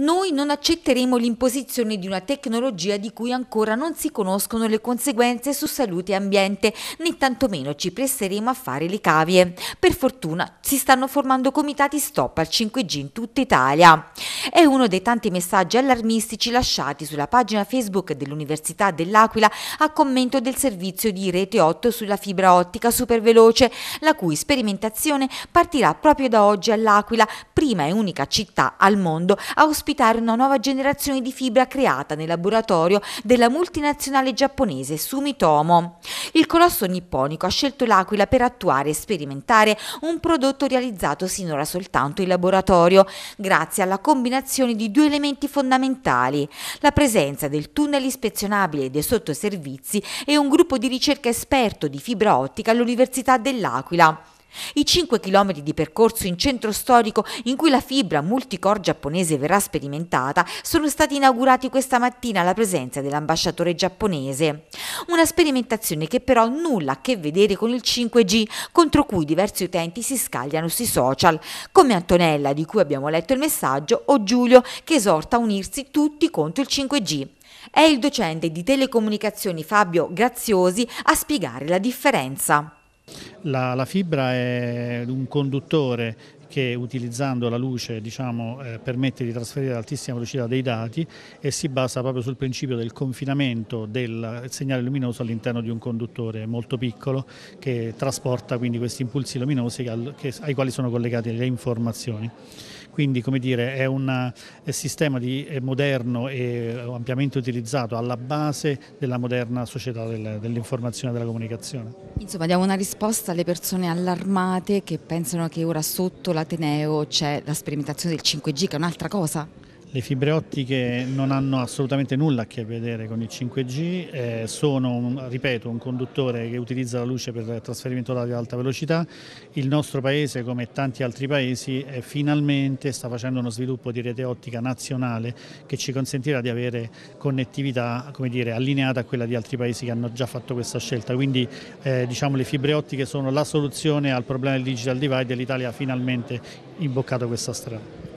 Noi non accetteremo l'imposizione di una tecnologia di cui ancora non si conoscono le conseguenze su salute e ambiente, né tantomeno ci presteremo a fare le cavie. Per fortuna si stanno formando comitati stop al 5G in tutta Italia. È uno dei tanti messaggi allarmistici lasciati sulla pagina Facebook dell'Università dell'Aquila a commento del servizio di Rete 8 sulla fibra ottica superveloce, la cui sperimentazione partirà proprio da oggi all'Aquila, prima e unica città al mondo a ospitare ospitare una nuova generazione di fibra creata nel laboratorio della multinazionale giapponese Sumitomo. Il colosso nipponico ha scelto l'Aquila per attuare e sperimentare un prodotto realizzato sinora soltanto in laboratorio, grazie alla combinazione di due elementi fondamentali, la presenza del tunnel ispezionabile dei sottoservizi e un gruppo di ricerca esperto di fibra ottica all'Università dell'Aquila. I 5 km di percorso in centro storico in cui la fibra multicore giapponese verrà sperimentata sono stati inaugurati questa mattina alla presenza dell'ambasciatore giapponese. Una sperimentazione che però nulla a che vedere con il 5G contro cui diversi utenti si scagliano sui social, come Antonella di cui abbiamo letto il messaggio o Giulio che esorta a unirsi tutti contro il 5G. È il docente di telecomunicazioni Fabio Graziosi a spiegare la differenza. La, la fibra è un conduttore che utilizzando la luce diciamo, eh, permette di trasferire ad altissima velocità dei dati e si basa proprio sul principio del confinamento del segnale luminoso all'interno di un conduttore molto piccolo che trasporta quindi questi impulsi luminosi ai quali sono collegate le informazioni quindi come dire, è un eh, sistema di, è eh, moderno e eh, ampiamente utilizzato alla base della moderna società dell'informazione e della comunicazione. Insomma diamo una risposta alle persone allarmate che pensano che ora sotto l'Ateneo c'è la sperimentazione del 5G che è un'altra cosa? Le fibre ottiche non hanno assolutamente nulla a che vedere con il 5G, eh, sono, ripeto, un conduttore che utilizza la luce per trasferimento dati ad alta velocità. Il nostro paese, come tanti altri paesi, eh, finalmente sta facendo uno sviluppo di rete ottica nazionale che ci consentirà di avere connettività dire, allineata a quella di altri paesi che hanno già fatto questa scelta. Quindi eh, diciamo, le fibre ottiche sono la soluzione al problema del digital divide e l'Italia ha finalmente imboccato questa strada.